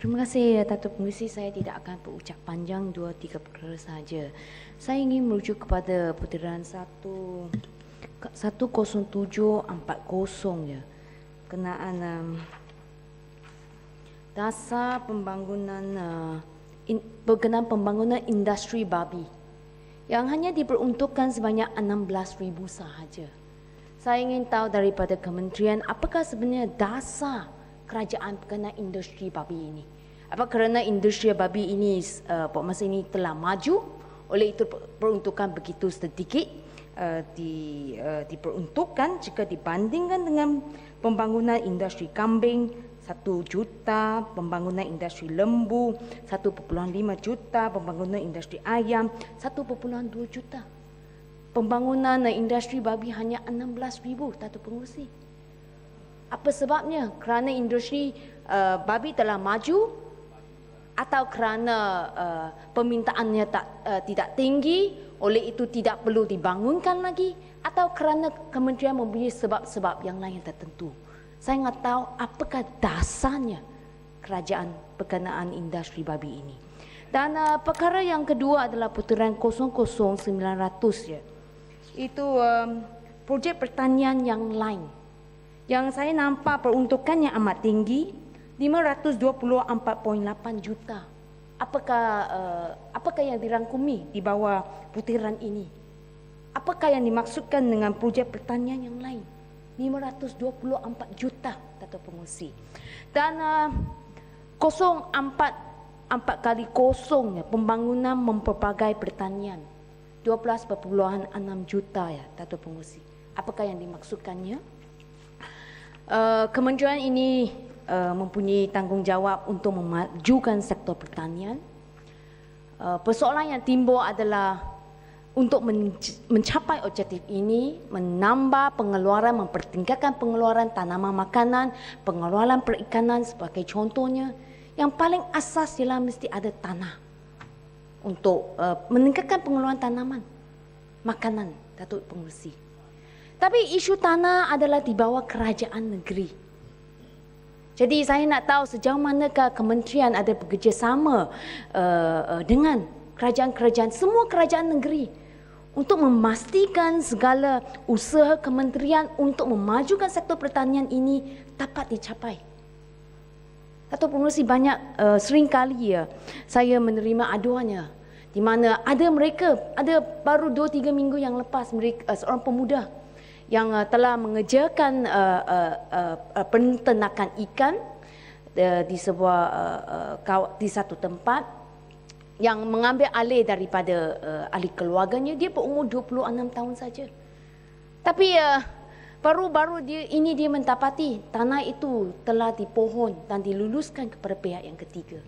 Terima kasih Datuk Pengurusi. Saya tidak akan berucap panjang dua tiga perkara saja. Saya ingin merujuk kepada putaran 10740 ya. Kenaan um, dasar pembangunan uh, in, berkenaan pembangunan industri babi yang hanya diperuntukkan sebanyak 16,000 sahaja. Saya ingin tahu daripada kementerian apakah sebenarnya dasar kerajaan kena industri babi ini. Apa kerana industri babi ini uh, masa ini telah maju oleh itu peruntukan begitu sedikit uh, di uh, diperuntukkan jika dibandingkan dengan pembangunan industri kambing satu juta, pembangunan industri lembu satu lima juta, pembangunan industri ayam satu dua juta. Pembangunan industri babi hanya enam belas ribu satu pengurusi. Apa sebabnya? Kerana industri uh, babi telah maju atau kerana uh, permintaannya tak uh, tidak tinggi oleh itu tidak perlu dibangunkan lagi atau kerana kementerian mempunyai sebab-sebab yang lain tertentu. Saya ingin tahu apakah dasarnya kerajaan berkenaan industri babi ini. Dan uh, perkara yang kedua adalah puteran 00900 ya. Itu um, projek pertanian yang lain yang saya nampak peruntukannya amat tinggi 524.8 juta apakah uh, apakah yang dirangkumi di bawah putiran ini apakah yang dimaksudkan dengan projek pertanian yang lain 524 juta kata pengusi dan eh, kosong uh, 04 empat kali kosong ya, pembangunan memperbagai pertanian 12.6 juta ya Tato Pengusi apakah yang dimaksudkannya Eh, kementerian ini uh, mempunyai tanggungjawab untuk memajukan sektor pertanian. Uh, persoalan yang timbul adalah untuk mencapai objektif ini, menambah pengeluaran, mempertingkatkan pengeluaran tanaman makanan, pengeluaran perikanan sebagai contohnya, yang paling asas ialah mesti ada tanah untuk uh, meningkatkan pengeluaran tanaman, makanan, Datuk Pengurusi. Uh, tapi isu tanah adalah di bawah kerajaan negeri. Jadi saya nak tahu sejauh manakah kementerian ada bekerjasama uh, eh, uh, eh, dengan kerajaan-kerajaan, semua kerajaan negeri untuk memastikan segala usaha kementerian untuk memajukan sektor pertanian ini dapat dicapai. Atau pengurusi banyak uh, eh, sering kali ya saya menerima aduannya di mana ada mereka ada baru 2 3 minggu yang lepas mereka uh, seorang pemuda yang uh, telah mengejarkan uh, uh, uh, uh penternakan ikan uh, di sebuah uh, uh, di satu tempat yang mengambil alih daripada uh, ahli keluarganya dia berumur 26 tahun saja tapi uh, baru-baru dia ini dia mendapati tanah itu telah dipohon dan diluluskan kepada pihak yang ketiga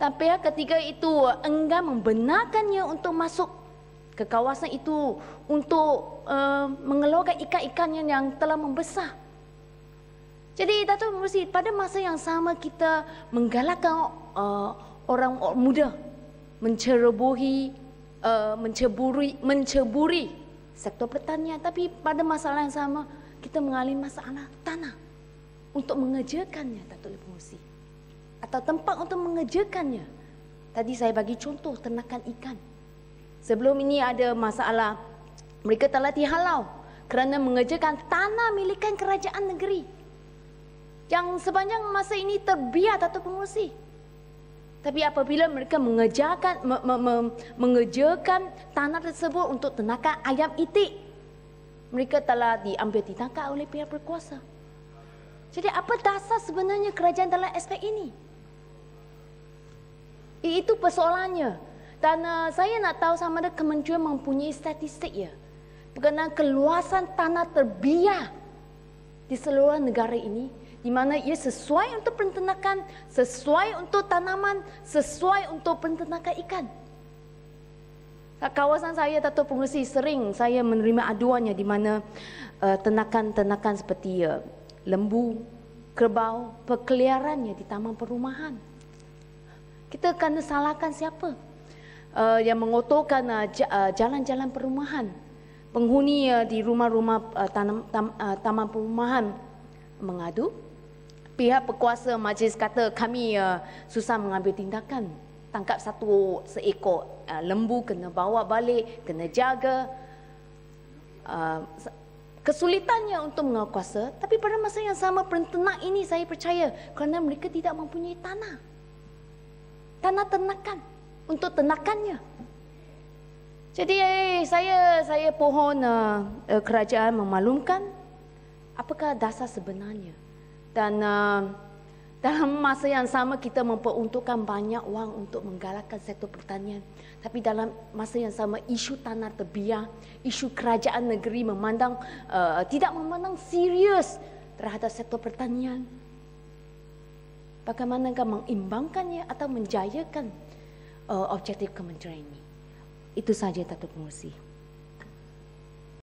dan pihak ketiga itu uh, enggan membenarkannya untuk masuk ke kawasan itu untuk uh, mengeluarkan ikan-ikan yang, yang telah membesar. Jadi Datuk Mursi, pada masa yang sama kita menggalakkan uh, orang muda mencerobohi, uh, menceburi, menceburi sektor pertanian. Tapi pada masa yang sama, kita mengalami masalah tanah untuk mengerjakannya, Datuk Lepung Mursi. Atau tempat untuk mengerjakannya. Tadi saya bagi contoh ternakan ikan. Sebelum ini ada masalah mereka telah dihalau kerana mengerjakan tanah milikan kerajaan negeri yang sepanjang masa ini terbiar atau pengusi. Tapi apabila mereka mengerjakan me, me, me, mengerjakan tanah tersebut untuk tenaga ayam itik, mereka telah diambil ditangkap oleh pihak berkuasa. Jadi apa dasar sebenarnya kerajaan dalam aspek ini? Itu persoalannya. Dan uh, saya nak tahu sama ada kementerian mempunyai statistik ya berkenaan keluasan tanah terbiar di seluruh negara ini di mana ia sesuai untuk peternakan, sesuai untuk tanaman, sesuai untuk peternakan ikan. Kawasan saya Dato Pengerusi sering saya menerima aduannya di mana uh, tenakan-tenakan seperti uh, lembu, kerbau, perkeliarannya di taman perumahan. Kita kena salahkan siapa? uh, yang mengotorkan uh, uh, jalan-jalan perumahan. Penghuni uh, di rumah-rumah uh, tanam, tam, uh, taman perumahan mengadu. Pihak perkuasa majlis kata kami uh, susah mengambil tindakan. Tangkap satu seekor uh, lembu kena bawa balik, kena jaga. Uh, kesulitannya untuk mengakuasa. tapi pada masa yang sama peternak ini saya percaya kerana mereka tidak mempunyai tanah tanah ternakan untuk tenakannya. Jadi eh, saya saya pohon uh, kerajaan memalukan apakah dasar sebenarnya dan uh, dalam masa yang sama kita memperuntukkan banyak wang untuk menggalakkan sektor pertanian. Tapi dalam masa yang sama isu tanah terbiar, isu kerajaan negeri memandang uh, tidak memandang serius terhadap sektor pertanian. Bagaimana mengimbangkannya atau menjayakan uh, objektif kementerian ini. Itu saja Datuk Pengurusi.